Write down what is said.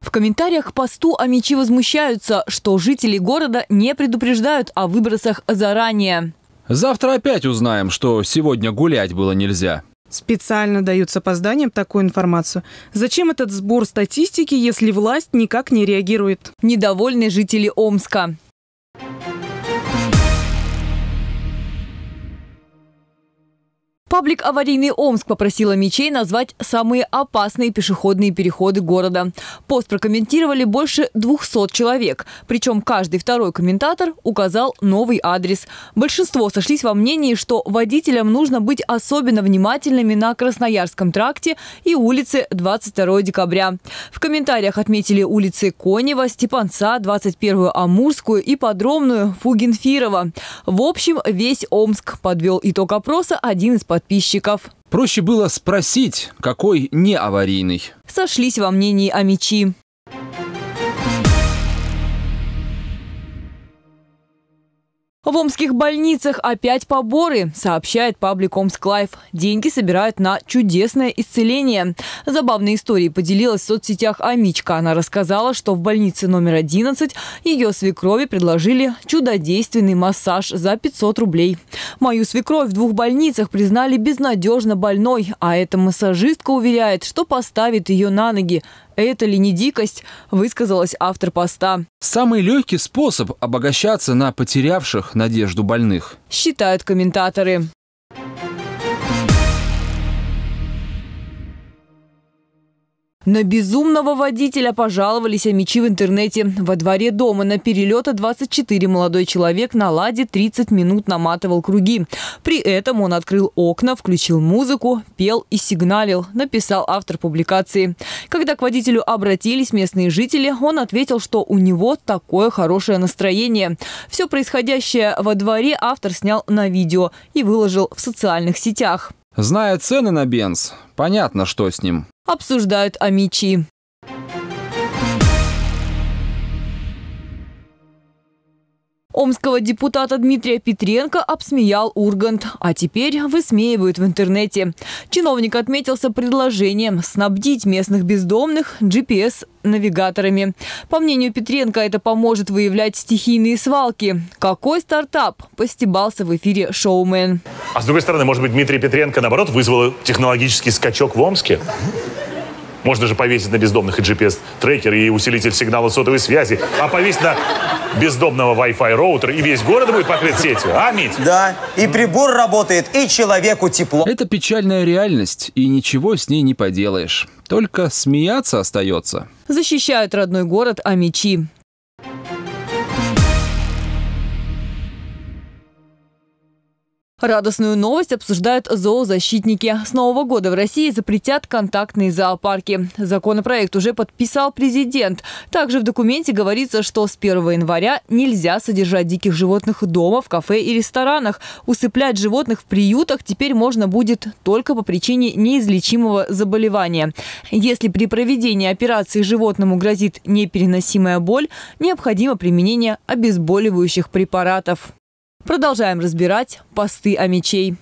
В комментариях к посту амичи возмущаются, что жители города не предупреждают о выбросах заранее. Завтра опять узнаем, что сегодня гулять было нельзя. Специально дают с опозданием такую информацию. Зачем этот сбор статистики, если власть никак не реагирует? Недовольны жители Омска. Паблик «Аварийный Омск» попросила мечей назвать самые опасные пешеходные переходы города. Пост прокомментировали больше 200 человек. Причем каждый второй комментатор указал новый адрес. Большинство сошлись во мнении, что водителям нужно быть особенно внимательными на Красноярском тракте и улице 22 декабря. В комментариях отметили улицы Конева, Степанца, 21 Амурскую и подробную Фугенфирова. В общем, весь Омск подвел итог опроса один из подписчиков подписчиков. Проще было спросить, какой не аварийный. Сошлись во мнении амичи. В омских больницах опять поборы, сообщает паблик Омск Лайф. Деньги собирают на чудесное исцеление. Забавной историей поделилась в соцсетях Амичка. Она рассказала, что в больнице номер 11 ее свекрови предложили чудодейственный массаж за 500 рублей. Мою свекровь в двух больницах признали безнадежно больной, а эта массажистка уверяет, что поставит ее на ноги. Это ли не дикость, высказалась автор поста. Самый легкий способ обогащаться на потерявших надежду больных. Считают комментаторы. На безумного водителя пожаловались мечи в интернете. Во дворе дома на перелета 24 молодой человек на ладе 30 минут наматывал круги. При этом он открыл окна, включил музыку, пел и сигналил, написал автор публикации. Когда к водителю обратились местные жители, он ответил, что у него такое хорошее настроение. Все происходящее во дворе автор снял на видео и выложил в социальных сетях. Зная цены на бенз, понятно, что с ним обсуждают амичи. Омского депутата Дмитрия Петренко обсмеял Ургант, а теперь высмеивают в интернете. Чиновник отметился предложением снабдить местных бездомных GPS навигаторами. По мнению Петренко, это поможет выявлять стихийные свалки. Какой стартап? Постебался в эфире шоумен. А с другой стороны, может быть, Дмитрий Петренко, наоборот, вызвал технологический скачок в Омске? Можно же повесить на бездомных и GPS-трекер, и усилитель сигнала сотовой связи, а повесить на бездомного Wi-Fi роутер, и весь город будет покрыт сетью, а, Мить? Да, и прибор работает, и человеку тепло. Это печальная реальность, и ничего с ней не поделаешь. Только смеяться остается. Защищают родной город Амичи. Радостную новость обсуждают зоозащитники. С Нового года в России запретят контактные зоопарки. Законопроект уже подписал президент. Также в документе говорится, что с 1 января нельзя содержать диких животных дома, в кафе и ресторанах. Усыплять животных в приютах теперь можно будет только по причине неизлечимого заболевания. Если при проведении операции животному грозит непереносимая боль, необходимо применение обезболивающих препаратов. Продолжаем разбирать посты о мечей.